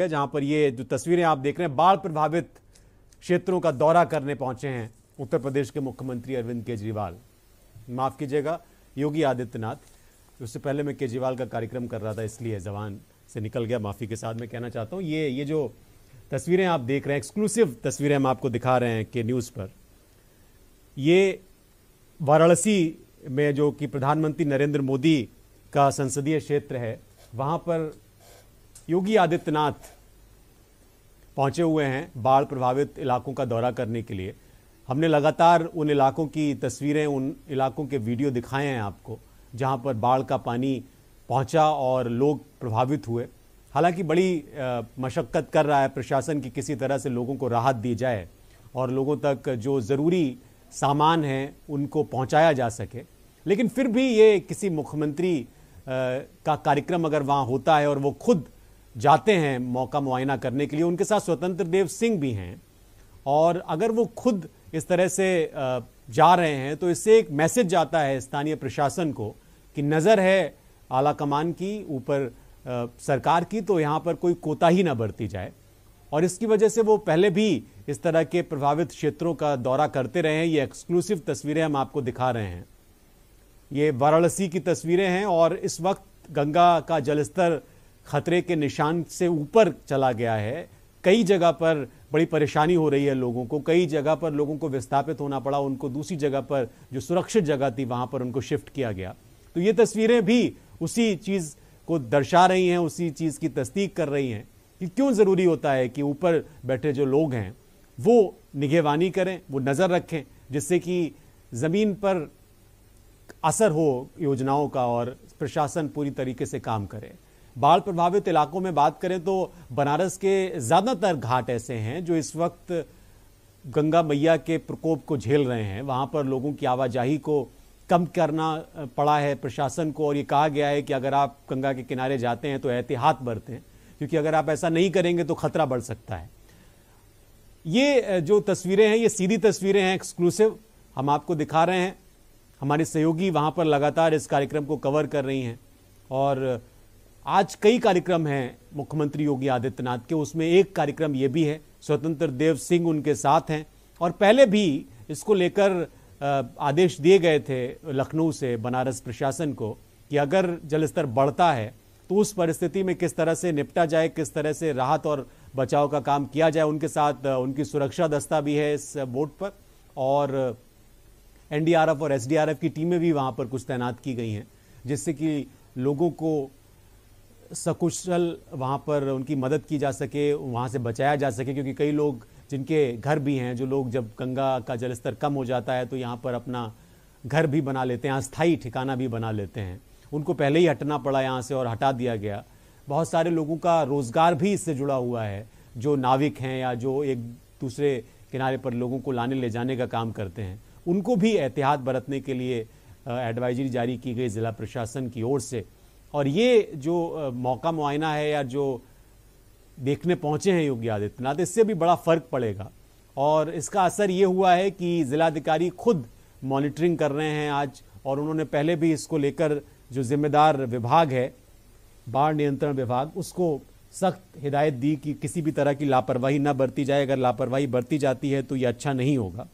है जहां पर ये जो तस्वीरें आप देख रहे हैं बाढ़ प्रभावित क्षेत्रों का दौरा करने पहुंचे हैं उत्तर प्रदेश के मुख्यमंत्री अरविंद केजरीवाल माफ कीजिएगा योगी आदित्यनाथ उससे पहले मैं केजरीवाल का कार्यक्रम कर रहा था इसलिए जवान से निकल गया माफ़ी के साथ मैं कहना चाहता हूँ ये ये जो तस्वीरें आप देख रहे हैं एक्सक्लूसिव तस्वीरें हम आपको दिखा रहे हैं के न्यूज़ पर ये वाराणसी में जो कि प्रधानमंत्री नरेंद्र मोदी का संसदीय क्षेत्र है वहाँ पर योगी आदित्यनाथ पहुंचे हुए हैं बाढ़ प्रभावित इलाकों का दौरा करने के लिए हमने लगातार उन इलाकों की तस्वीरें उन इलाकों के वीडियो दिखाए हैं आपको जहां पर बाढ़ का पानी पहुंचा और लोग प्रभावित हुए हालांकि बड़ी मशक्क़त कर रहा है प्रशासन की किसी तरह से लोगों को राहत दी जाए और लोगों तक जो ज़रूरी सामान हैं उनको पहुंचाया जा सके लेकिन फिर भी ये किसी मुख्यमंत्री का कार्यक्रम अगर वहाँ होता है और वो खुद जाते हैं मौका मुआयना करने के लिए उनके साथ स्वतंत्र देव सिंह भी हैं और अगर वो खुद इस तरह से जा रहे हैं तो इससे एक मैसेज जाता है स्थानीय प्रशासन को कि नज़र है आला कमान की ऊपर सरकार की तो यहाँ पर कोई कोताही ना बरती जाए और इसकी वजह से वो पहले भी इस तरह के प्रभावित क्षेत्रों का दौरा करते रहे हैं ये एक्सक्लूसिव तस्वीरें हम आपको दिखा रहे हैं ये वाराणसी की तस्वीरें हैं और इस वक्त गंगा का जलस्तर खतरे के निशान से ऊपर चला गया है कई जगह पर बड़ी परेशानी हो रही है लोगों को कई जगह पर लोगों को विस्थापित होना पड़ा उनको दूसरी जगह पर जो सुरक्षित जगह थी वहां पर उनको शिफ्ट किया गया तो ये तस्वीरें भी उसी चीज़ को दर्शा रही हैं उसी चीज़ की तस्दीक कर रही हैं कि क्यों ज़रूरी होता है कि ऊपर बैठे जो लोग हैं वो निगेवानी करें वो नज़र रखें जिससे कि ज़मीन पर असर हो योजनाओं का और प्रशासन पूरी तरीके से काम करे बाढ़ प्रभावित इलाकों में बात करें तो बनारस के ज़्यादातर घाट ऐसे हैं जो इस वक्त गंगा मैया के प्रकोप को झेल रहे हैं वहां पर लोगों की आवाजाही को कम करना पड़ा है प्रशासन को और ये कहा गया है कि अगर आप गंगा के किनारे जाते हैं तो एहतियात बरतें क्योंकि अगर आप ऐसा नहीं करेंगे तो खतरा बढ़ सकता है ये जो तस्वीरें हैं ये सीधी तस्वीरें हैं एक्सक्लूसिव हम आपको दिखा रहे हैं हमारे सहयोगी वहाँ पर लगातार इस कार्यक्रम को कवर कर रही हैं और आज कई कार्यक्रम हैं मुख्यमंत्री योगी आदित्यनाथ के उसमें एक कार्यक्रम ये भी है स्वतंत्र देव सिंह उनके साथ हैं और पहले भी इसको लेकर आदेश दिए गए थे लखनऊ से बनारस प्रशासन को कि अगर जलस्तर बढ़ता है तो उस परिस्थिति में किस तरह से निपटा जाए किस तरह से राहत और बचाव का काम किया जाए उनके साथ उनकी सुरक्षा दस्ता भी है इस बोट पर और एनडीआरएफ और एसडीआरएफ की टीमें भी वहाँ पर कुछ तैनात की गई हैं जिससे कि लोगों को सकुशल वहाँ पर उनकी मदद की जा सके वहाँ से बचाया जा सके क्योंकि कई लोग जिनके घर भी हैं जो लोग जब गंगा का जलस्तर कम हो जाता है तो यहाँ पर अपना घर भी बना लेते हैं अस्थाई ठिकाना भी बना लेते हैं उनको पहले ही हटना पड़ा यहाँ से और हटा दिया गया बहुत सारे लोगों का रोज़गार भी इससे जुड़ा हुआ है जो नाविक हैं या जो एक दूसरे किनारे पर लोगों को लाने ले जाने का काम करते हैं उनको भी एहतियात बरतने के लिए एडवाइजरी जारी की गई ज़िला प्रशासन की ओर से और ये जो मौका मुआयना है या जो देखने पहुंचे हैं योगी आदित्यनाथ इससे भी बड़ा फर्क पड़ेगा और इसका असर ये हुआ है कि जिलाधिकारी खुद मॉनिटरिंग कर रहे हैं आज और उन्होंने पहले भी इसको लेकर जो जिम्मेदार विभाग है बाढ़ नियंत्रण विभाग उसको सख्त हिदायत दी कि किसी भी तरह की लापरवाही ना बरती जाए अगर लापरवाही बरती जाती है तो ये अच्छा नहीं होगा